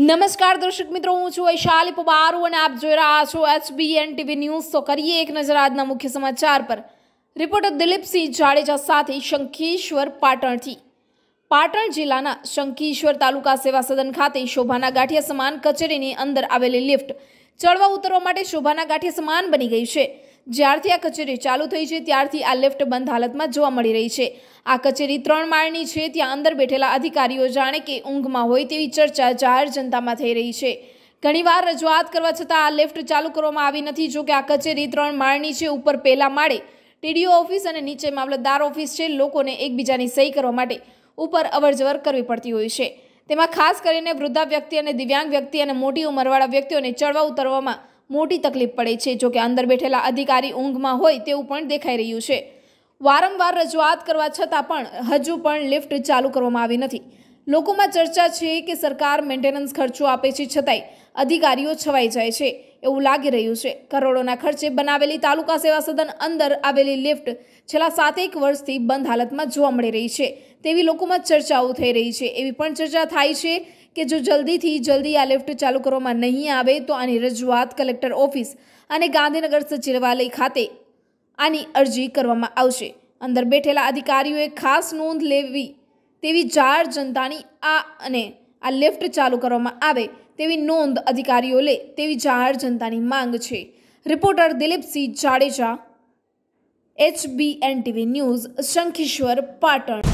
નમસ્કાર દર્શક મિત્રો હું છું વૈશાલી પવારુ અને આપ જોઈ રહ્યા છો એચબીએન ટીવી ન્યૂઝ તો કરીએ એક નજર આજના મુખ્ય સમાચાર પર રિપોર્ટર દિલીપસિંહ જાડેજા સાથે શંખેશ્વર પાટણથી પાટણ જિલ્લાના શંખેશ્વર તાલુકા સેવા સદન ખાતે શોભાના ગાંઠિયા સમાન કચેરીની અંદર આવેલી લિફ્ટ ચડવા ઉતરવા માટે શોભાના ગાંઠિયા સમાન બની ગઈ છે જ્યારથી આ કચેરી ચાલુ થઈ છે ત્યારથી આ લિફ્ટ બંધ હાલતમાં જોવા મળી રહી છે આ કચેરી ત્રણ માળની છે ત્યાં અંદર બેઠેલા અધિકારીઓ જાણે કે ઊંઘમાં હોય તેવી ચર્ચા જાહેર જનતામાં થઈ રહી છે ઘણીવાર રજૂઆત કરવા છતાં આ લિફ્ટ ચાલુ કરવામાં આવી નથી જોકે આ કચેરી ત્રણ માળની છે ઉપર પહેલા માળે ટીડીઓ ઓફિસ અને નીચે મામલતદાર ઓફિસ છે લોકોને એકબીજાની સહી કરવા માટે ઉપર અવરજવર કરવી પડતી હોય છે તેમાં ખાસ કરીને વૃદ્ધા વ્યક્તિ અને દિવ્યાંગ વ્યક્તિ અને મોટી ઉંમરવાળા વ્યક્તિઓને ચડવા ઉતરવામાં મોટી તકલીફ પડે છે જોકે અંદર બેઠેલા અધિકારી ઊંઘમાં હોય તેવું પણ દેખાઈ રહ્યું છે વારંવાર રજૂઆત કરવા છતાં પણ હજુ પણ લિફ્ટ ચાલુ કરવામાં આવી નથી લોકોમાં ચર્ચા છે કે સરકાર મેન્ટેનન્સ ખર્ચો આપે છે છતાંય અધિકારીઓ છવાઈ જાય છે એવું લાગી રહ્યું છે કરોડોના ખર્ચે બનાવેલી તાલુકા સેવા સદન અંદર આવેલી લિફ્ટ છેલ્લા સાતેક વર્ષથી બંધ હાલતમાં જોવા મળી રહી છે તેવી લોકોમાં ચર્ચાઓ થઈ રહી છે એવી પણ ચર્ચા થાય છે કે જો જલ્દીથી જલ્દી આ લિફ્ટ ચાલુ કરવામાં નહીં આવે તો આની રજૂઆત કલેક્ટર ઓફિસ અને ગાંધીનગર સચિવાલય ખાતે આની અરજી કરવામાં આવશે અંદર બેઠેલા અધિકારીઓએ ખાસ નોંધ લેવી તેવી જાહેર જનતાની આ અને આ લિફ્ટ ચાલુ કરવામાં આવે તેવી નોંધ અધિકારીઓ લે તેવી જાહેર જનતાની માંગ છે reporter Dilipsinh Jadeja HBN TV news Shankheshwar Patan